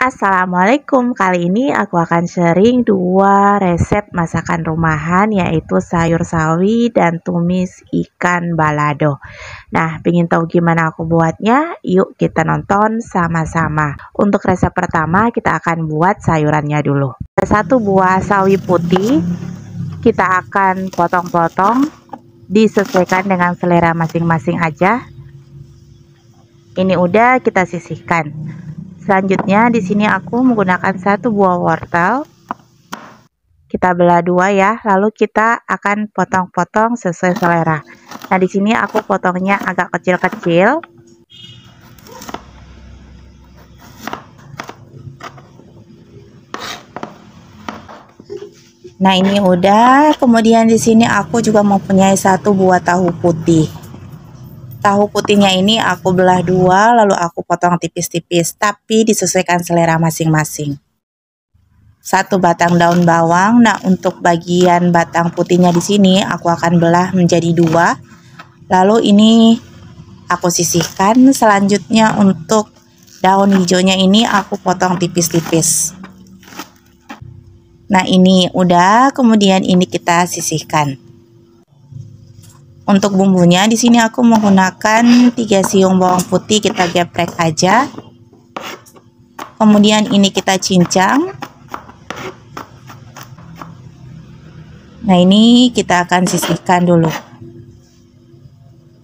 Assalamualaikum, kali ini aku akan sharing dua resep masakan rumahan yaitu sayur sawi dan tumis ikan balado Nah, pengen tahu gimana aku buatnya? Yuk kita nonton sama-sama Untuk resep pertama kita akan buat sayurannya dulu Satu buah sawi putih kita akan potong-potong disesuaikan dengan selera masing-masing aja ini udah kita sisihkan Selanjutnya di sini aku menggunakan satu buah wortel. Kita belah dua ya, lalu kita akan potong-potong sesuai selera. Nah, di sini aku potongnya agak kecil-kecil. Nah, ini udah. Kemudian di sini aku juga mempunyai satu buah tahu putih. Tahu putihnya ini aku belah dua lalu aku potong tipis-tipis tapi disesuaikan selera masing-masing. Satu batang daun bawang. Nah, untuk bagian batang putihnya di sini aku akan belah menjadi dua. Lalu ini aku sisihkan. Selanjutnya untuk daun hijaunya ini aku potong tipis-tipis. Nah, ini udah. Kemudian ini kita sisihkan. Untuk bumbunya di sini aku menggunakan 3 siung bawang putih kita geprek aja. Kemudian ini kita cincang. Nah, ini kita akan sisihkan dulu.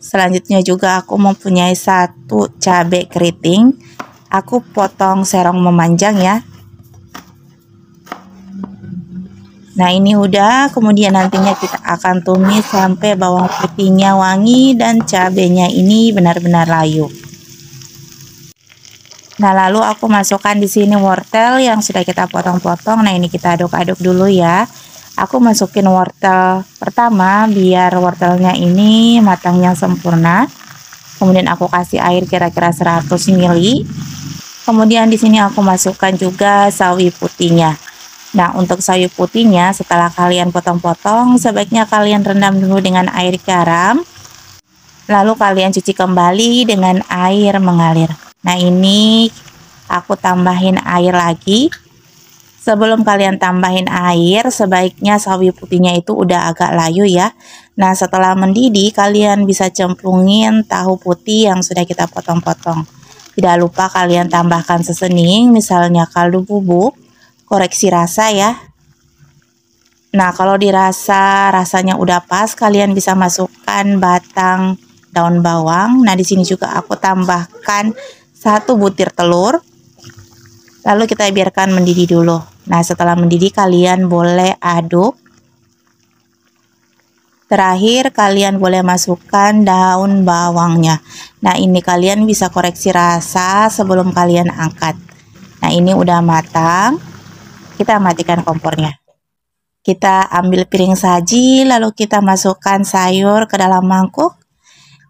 Selanjutnya juga aku mempunyai satu cabai keriting. Aku potong serong memanjang ya. Nah ini udah kemudian nantinya kita akan tumis sampai bawang putihnya wangi dan cabenya ini benar-benar layu. Nah lalu aku masukkan di sini wortel yang sudah kita potong-potong. Nah ini kita aduk-aduk dulu ya. Aku masukin wortel pertama biar wortelnya ini matangnya sempurna. Kemudian aku kasih air kira-kira 100 ml. Kemudian di sini aku masukkan juga sawi putihnya. Nah, untuk sayur putihnya setelah kalian potong-potong, sebaiknya kalian rendam dulu dengan air garam. Lalu kalian cuci kembali dengan air mengalir. Nah, ini aku tambahin air lagi. Sebelum kalian tambahin air, sebaiknya sawi putihnya itu udah agak layu ya. Nah, setelah mendidih, kalian bisa cemplungin tahu putih yang sudah kita potong-potong. Tidak lupa kalian tambahkan sesening, misalnya kaldu bubuk koreksi rasa ya. Nah, kalau dirasa rasanya udah pas, kalian bisa masukkan batang daun bawang. Nah, di sini juga aku tambahkan satu butir telur. Lalu kita biarkan mendidih dulu. Nah, setelah mendidih kalian boleh aduk. Terakhir kalian boleh masukkan daun bawangnya. Nah, ini kalian bisa koreksi rasa sebelum kalian angkat. Nah, ini udah matang kita matikan kompornya kita ambil piring saji lalu kita masukkan sayur ke dalam mangkuk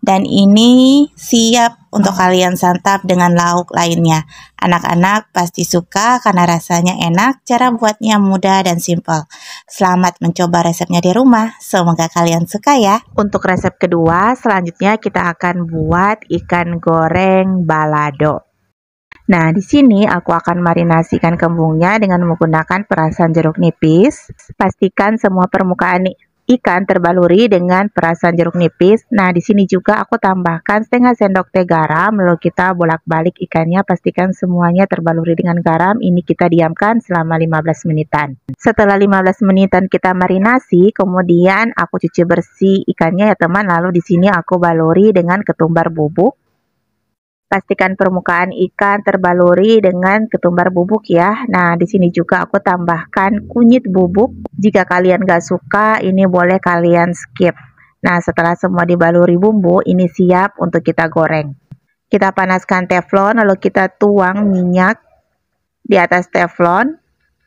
dan ini siap untuk kalian santap dengan lauk lainnya anak-anak pasti suka karena rasanya enak cara buatnya mudah dan simpel selamat mencoba resepnya di rumah semoga kalian suka ya untuk resep kedua selanjutnya kita akan buat ikan goreng balado Nah, di sini aku akan marinasikan kembungnya dengan menggunakan perasan jeruk nipis. Pastikan semua permukaan ikan terbaluri dengan perasan jeruk nipis. Nah, di sini juga aku tambahkan setengah sendok teh garam. Lalu kita bolak-balik ikannya, pastikan semuanya terbaluri dengan garam. Ini kita diamkan selama 15 menitan. Setelah 15 menitan kita marinasi, kemudian aku cuci bersih ikannya ya teman. Lalu di sini aku baluri dengan ketumbar bubuk. Pastikan permukaan ikan terbaluri dengan ketumbar bubuk ya. Nah, di sini juga aku tambahkan kunyit bubuk. Jika kalian gak suka, ini boleh kalian skip. Nah, setelah semua dibaluri bumbu, ini siap untuk kita goreng. Kita panaskan teflon, lalu kita tuang minyak di atas teflon.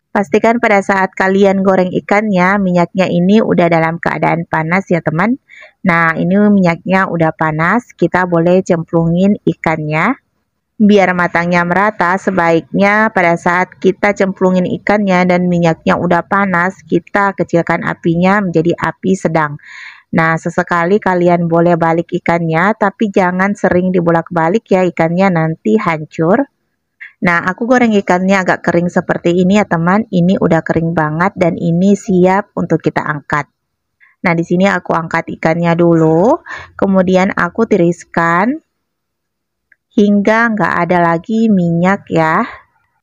Pastikan pada saat kalian goreng ikannya, minyaknya ini udah dalam keadaan panas ya teman. Nah, ini minyaknya udah panas, kita boleh cemplungin ikannya. Biar matangnya merata, sebaiknya pada saat kita cemplungin ikannya dan minyaknya udah panas, kita kecilkan apinya menjadi api sedang. Nah, sesekali kalian boleh balik ikannya, tapi jangan sering dibolak-balik ya ikannya nanti hancur. Nah, aku goreng ikannya agak kering seperti ini ya teman. Ini udah kering banget dan ini siap untuk kita angkat. Nah, di sini aku angkat ikannya dulu. Kemudian aku tiriskan hingga nggak ada lagi minyak ya.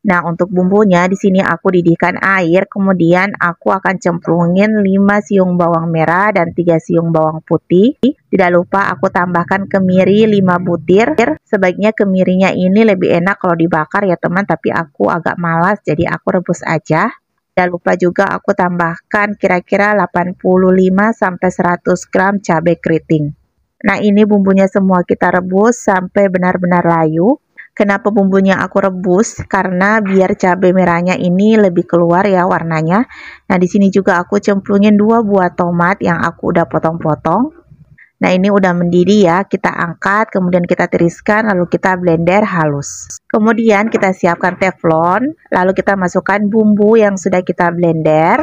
Nah, untuk bumbunya di sini aku didihkan air, kemudian aku akan cemplungin 5 siung bawang merah dan 3 siung bawang putih. Tidak lupa aku tambahkan kemiri 5 butir. Sebaiknya kemirinya ini lebih enak kalau dibakar ya teman, tapi aku agak malas jadi aku rebus aja. Tidak lupa juga aku tambahkan kira-kira 85 sampai 100 gram cabai keriting. Nah, ini bumbunya semua kita rebus sampai benar-benar layu. Kenapa bumbunya aku rebus? Karena biar cabai merahnya ini lebih keluar ya warnanya. Nah, di sini juga aku cemplungin dua buah tomat yang aku udah potong-potong. Nah, ini udah mendidih ya. Kita angkat, kemudian kita tiriskan, lalu kita blender halus. Kemudian kita siapkan teflon, lalu kita masukkan bumbu yang sudah kita blender.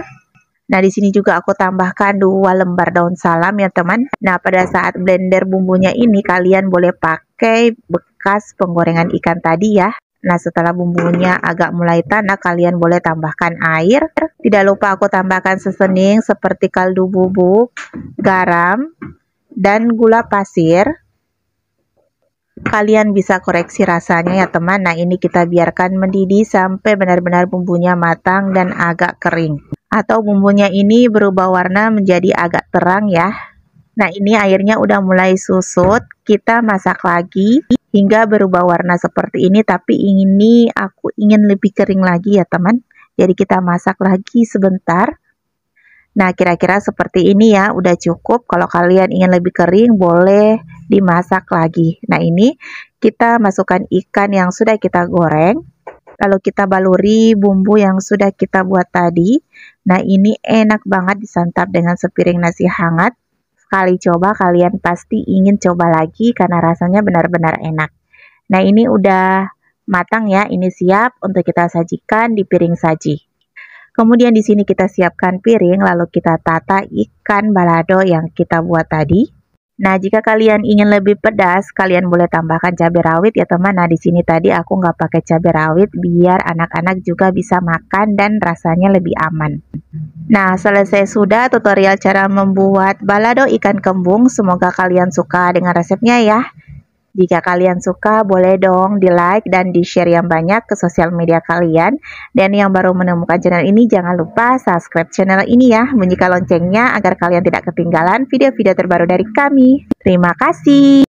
Nah, di sini juga aku tambahkan dua lembar daun salam ya, teman. Nah, pada saat blender bumbunya ini kalian boleh pakai bekas penggorengan ikan tadi ya. Nah setelah bumbunya agak mulai tanah, kalian boleh tambahkan air Tidak lupa aku tambahkan sesening seperti kaldu bubuk, garam, dan gula pasir Kalian bisa koreksi rasanya ya teman Nah ini kita biarkan mendidih sampai benar-benar bumbunya matang dan agak kering Atau bumbunya ini berubah warna menjadi agak terang ya Nah ini airnya udah mulai susut, kita masak lagi hingga berubah warna seperti ini tapi ini aku ingin lebih kering lagi ya teman. Jadi kita masak lagi sebentar. Nah, kira-kira seperti ini ya, udah cukup. Kalau kalian ingin lebih kering, boleh dimasak lagi. Nah, ini kita masukkan ikan yang sudah kita goreng. Lalu kita baluri bumbu yang sudah kita buat tadi. Nah, ini enak banget disantap dengan sepiring nasi hangat sekali coba kalian pasti ingin coba lagi karena rasanya benar-benar enak. Nah ini udah matang ya, ini siap untuk kita sajikan di piring saji. Kemudian di sini kita siapkan piring, lalu kita tata ikan balado yang kita buat tadi. Nah, jika kalian ingin lebih pedas, kalian boleh tambahkan cabai rawit ya teman. Nah, di sini tadi aku nggak pakai cabai rawit biar anak-anak juga bisa makan dan rasanya lebih aman. Nah, selesai sudah tutorial cara membuat balado ikan kembung. Semoga kalian suka dengan resepnya ya. Jika kalian suka, boleh dong di like dan di share yang banyak ke sosial media kalian. Dan yang baru menemukan channel ini, jangan lupa subscribe channel ini ya, bunyikan loncengnya agar kalian tidak ketinggalan video-video terbaru dari kami. Terima kasih.